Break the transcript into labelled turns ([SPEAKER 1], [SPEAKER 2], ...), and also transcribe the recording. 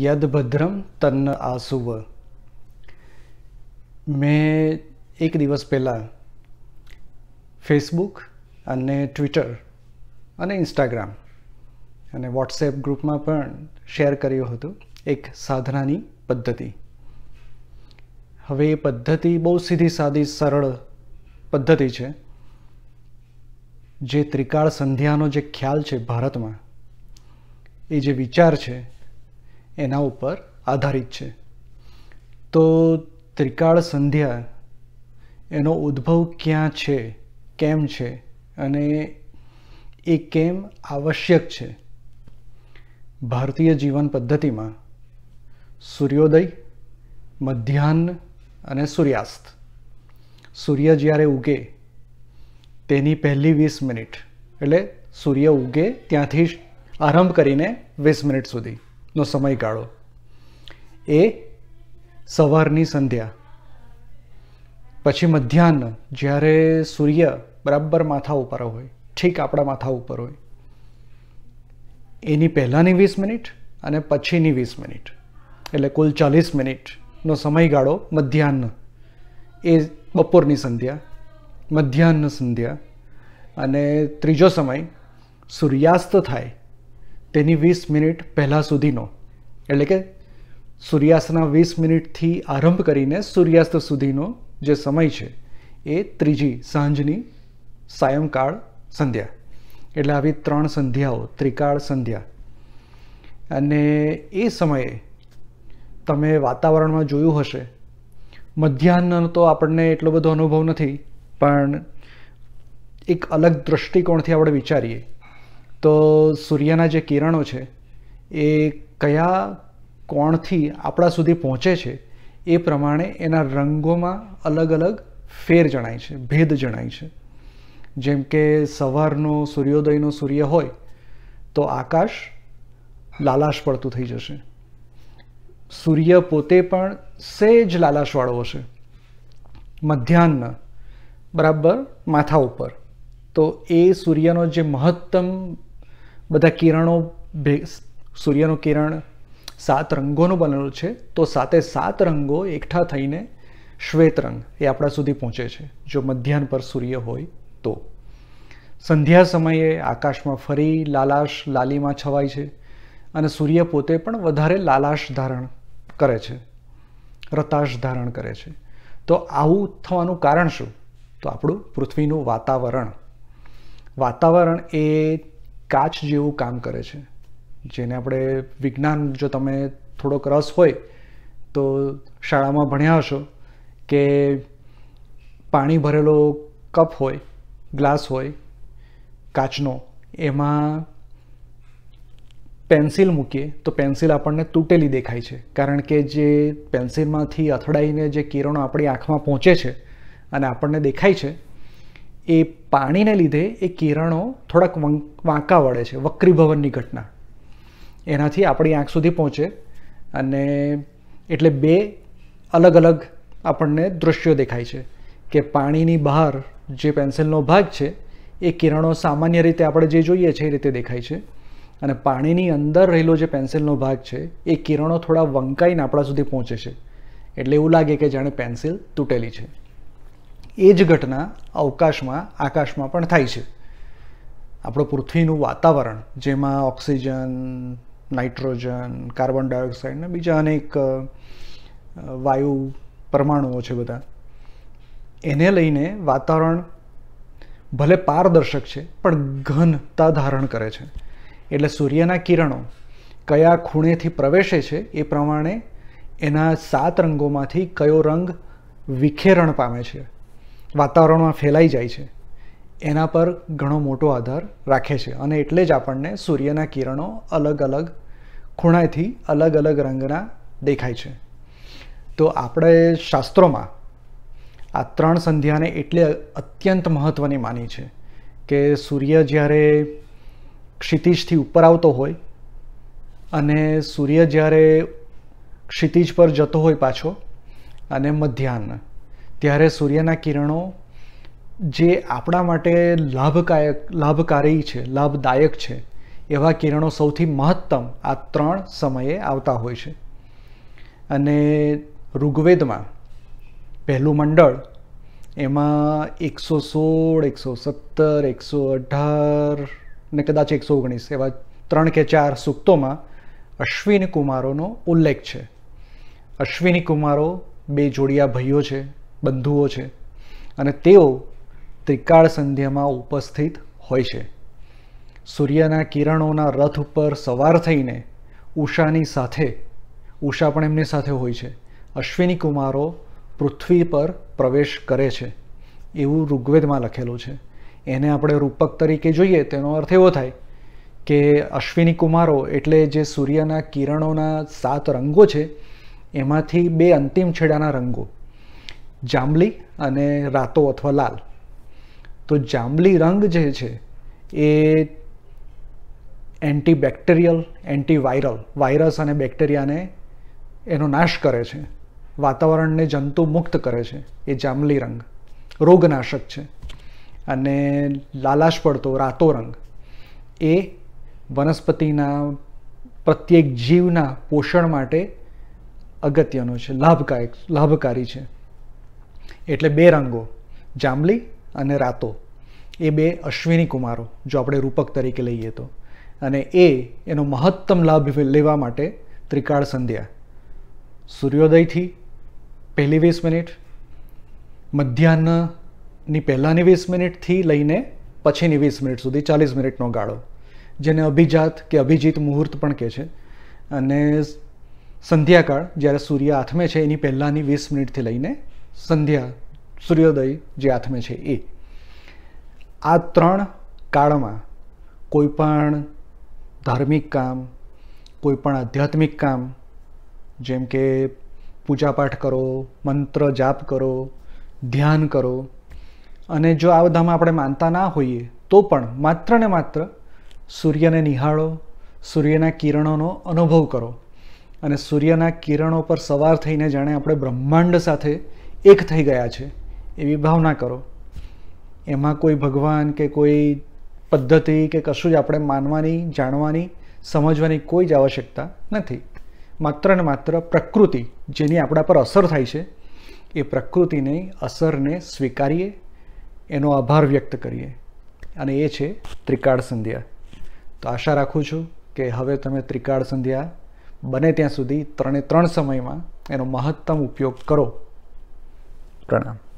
[SPEAKER 1] યદભદ્રમ તન્ન આસુવ મેં એક દિવસ પહેલાં ફેસબુક અને ટ્વિટર અને ઇન્સ્ટાગ્રામ અને વોટ્સએપ ગ્રુપમાં પણ શેર કર્યું હતું એક સાધનાની પદ્ધતિ હવે એ પદ્ધતિ બહુ સીધી સાદી સરળ પદ્ધતિ છે જે ત્રિકાળ સંધ્યાનો જે ખ્યાલ છે ભારતમાં એ જે વિચાર છે એના ઉપર આધારિત છે તો ત્રિકાળ સંધ્યા એનો ઉદ્ભવ ક્યાં છે કેમ છે અને એ કેમ આવશ્યક છે ભારતીય જીવન પદ્ધતિમાં સૂર્યોદય મધ્યાહન અને સૂર્યાસ્ત સૂર્ય જ્યારે ઉગે તેની પહેલી વીસ મિનિટ એટલે સૂર્ય ઉગે ત્યાંથી આરંભ કરીને વીસ મિનિટ સુધી નો સમયગાળો એ સવારની સંધ્યા પછી મધ્યાહ્ન જ્યારે સૂર્ય બરાબર માથા ઉપર હોય ઠીક આપણા માથા ઉપર હોય એની પહેલાંની વીસ મિનિટ અને પછીની વીસ મિનિટ એટલે કુલ ચાલીસ મિનિટનો સમયગાળો મધ્યાહ્ન એ બપોરની સંધ્યા મધ્યાહ્ન સંધ્યા અને ત્રીજો સમય સૂર્યાસ્ત થાય તેની વીસ મિનિટ પહેલાં સુધીનો એટલે કે સૂર્યાસ્તના વીસ મિનિટથી આરંભ કરીને સૂર્યાસ્ત સુધીનો જે સમય છે એ ત્રીજી સાંજની સાયંકાળ સંધ્યા એટલે આવી ત્રણ સંધ્યાઓ ત્રિકાળ સંધ્યા અને એ સમયે તમે વાતાવરણમાં જોયું હશે મધ્યાહ્નનો તો આપણને એટલો બધો અનુભવ નથી પણ એક અલગ દૃષ્ટિકોણથી આપણે વિચારીએ તો સૂર્યના જે કિરણો છે એ કયા કોણથી આપણા સુધી પહોંચે છે એ પ્રમાણે એના રંગોમાં અલગ અલગ ફેર જણાય છે ભેદ જણાય છે જેમ કે સવારનો સૂર્યોદયનો સૂર્ય હોય તો આકાશ લાલાશ પડતું થઈ જશે સૂર્ય પોતે પણ સેજ લાલાશવાળો હશે મધ્યાહન બરાબર માથા ઉપર તો એ સૂર્યનો જે મહત્તમ બધા કિરણો સૂર્યનું કિરણ સાત રંગોનું બનેલું છે તો સાતે સાત રંગો એકઠા થઈને શ્વેત રંગ એ આપણા સુધી પહોંચે છે જો મધ્યાહન પર સૂર્ય હોય તો સંધ્યા સમયે આકાશમાં ફરી લાલાશ લાલીમાં છવાય છે અને સૂર્ય પોતે પણ વધારે લાલાશ ધારણ કરે છે રતાશ ધારણ કરે છે તો આવું થવાનું કારણ શું તો આપણું પૃથ્વીનું વાતાવરણ વાતાવરણ એ કાચ જેવું કામ કરે છે જેને આપણે વિજ્ઞાન જો તમે થોડોક રસ હોય તો શાળામાં ભણ્યા હશો કે પાણી ભરેલો કપ હોય ગ્લાસ હોય કાચનો એમાં પેન્સિલ મૂકીએ તો પેન્સિલ આપણને તૂટેલી દેખાય છે કારણ કે જે પેન્સિલમાંથી અથડાઈને જે કિરણો આપણી આંખમાં પહોંચે છે અને આપણને દેખાય છે એ પાણીને લીધે એ કિરણો થોડાક વાંકા વળે છે વક્રીભવનની ઘટના એનાથી આપણી આંખ સુધી પહોંચે અને એટલે બે અલગ અલગ આપણને દૃશ્યો દેખાય છે કે પાણીની બહાર જે પેન્સિલનો ભાગ છે એ કિરણો સામાન્ય રીતે આપણે જે જોઈએ છે એ રીતે દેખાય છે અને પાણીની અંદર રહેલો જે પેન્સિલનો ભાગ છે એ કિરણો થોડા વંકાઈને આપણા સુધી પહોંચે છે એટલે એવું લાગે કે જાણે પેન્સિલ તૂટેલી છે એ જ ઘટના અવકાશમાં આકાશમાં પણ થાય છે આપણું પૃથ્વીનું વાતાવરણ જેમાં ઓક્સિજન નાઇટ્રોજન કાર્બન ડાયોક્સાઇડ ને બીજા અનેક વાયુ પરમાણુઓ છે બધા એને લઈને વાતાવરણ ભલે પારદર્શક છે પણ ઘનતા ધારણ કરે છે એટલે સૂર્યના કિરણો કયા ખૂણેથી પ્રવેશે છે એ પ્રમાણે એના સાત રંગોમાંથી કયો રંગ વિખેરણ પામે છે વાતાવરણમાં ફેલાઈ જાય છે એના પર ઘણો મોટો આધાર રાખે છે અને એટલે જ આપણને સૂર્યના કિરણો અલગ અલગ ખૂણાથી અલગ અલગ રંગના દેખાય છે તો આપણે શાસ્ત્રોમાં આ ત્રણ સંધ્યાને એટલે અત્યંત મહત્ત્વની માની છે કે સૂર્ય જ્યારે ક્ષિતિજથી ઉપર આવતો હોય અને સૂર્ય જ્યારે ક્ષિતિજ પર જતો હોય પાછો અને મધ્યાહન ત્યારે સૂર્યના કિરણો જે આપણા માટે લાભકાયક લાભકારી છે લાભદાયક છે એવા કિરણો સૌથી મહત્તમ આ ત્રણ સમયે આવતા હોય છે અને ઋગ્વેદમાં પહેલું મંડળ એમાં એકસો સોળ એકસો સત્તર એકસો અઢાર ને કદાચ એકસો ઓગણીસ એવા ત્રણ કે ચાર સૂક્તોમાં અશ્વિની કુમારોનો ઉલ્લેખ છે અશ્વિની કુમારો બે જોડિયા ભાઈઓ છે બંધુઓ છે અને તેઓ ત્રિકાળ સંધ્યામાં ઉપસ્થિત હોય છે સૂર્યના કિરણોના રથ ઉપર સવાર થઈને ઉષાની સાથે ઉષા પણ એમની સાથે હોય છે અશ્વિની કુમારો પૃથ્વી પર પ્રવેશ કરે છે એવું ઋગ્વેદમાં લખેલું છે એને આપણે રૂપક તરીકે જોઈએ તેનો અર્થ એવો થાય કે અશ્વિની કુમારો એટલે જે સૂર્યના કિરણોના સાત રંગો છે એમાંથી બે અંતિમ છેડાના રંગો જાંબલી અને રાતો અથવા લાલ તો જાંબલી રંગ જે છે એ એન્ટીબેક્ટેરિયલ એન્ટીવાયરલ વાયરસ અને બેક્ટેરિયાને એનો નાશ કરે છે વાતાવરણને જંતુ મુક્ત કરે છે એ જાંબલી રંગ રોગનાશક છે અને લાલાશ પડતો રાતો રંગ એ વનસ્પતિના પ્રત્યેક જીવના પોષણ માટે અગત્યનો છે લાભકાયક લાભકારી છે એટલે બે રંગો જાંબલી અને રાતો એ બે અશ્વિની કુમારો જો આપણે રૂપક તરીકે લઈએ તો અને એ એનો મહત્તમ લાભ લેવા માટે ત્રિકાળ સંધ્યા સૂર્યોદયથી પહેલી વીસ મિનિટ મધ્યાહ્નની પહેલાંની વીસ મિનિટથી લઈને પછીની વીસ મિનિટ સુધી ચાલીસ મિનિટનો ગાળો જેને અભિજાત કે અભિજીત મુહૂર્ત પણ કહે છે અને સંધ્યાકાળ જ્યારે સૂર્ય આથમે છે એની પહેલાંની વીસ મિનિટથી લઈને સંધ્યા સૂર્યોદય જે હાથમાં છે એ આ ત્રણ કાળમાં કોઈપણ ધાર્મિક કામ કોઈપણ આધ્યાત્મિક કામ જેમ કે પૂજાપાઠ કરો મંત્ર જાપ કરો ધ્યાન કરો અને જો આ બધામાં આપણે માનતા ના હોઈએ તો પણ માત્ર ને માત્ર સૂર્યને નિહાળો સૂર્યના કિરણોનો અનુભવ કરો અને સૂર્યના કિરણો પર સવાર થઈને જાણે આપણે બ્રહ્માંડ સાથે એક થઈ ગયા છે એવી ભાવના કરો એમાં કોઈ ભગવાન કે કોઈ પદ્ધતિ કે કશું જ આપણે માનવાની જાણવાની સમજવાની કોઈ જ આવશ્યકતા નથી માત્ર ને માત્ર પ્રકૃતિ જેની આપણા પર અસર થાય છે એ પ્રકૃતિની અસરને સ્વીકારીએ એનો આભાર વ્યક્ત કરીએ અને એ છે ત્રિકાળ સંધ્યા તો આશા રાખું છું કે હવે તમે ત્રિકાળ સંધ્યા બને ત્યાં સુધી ત્રણે ત્રણ સમયમાં એનો મહત્તમ ઉપયોગ કરો प्रणाम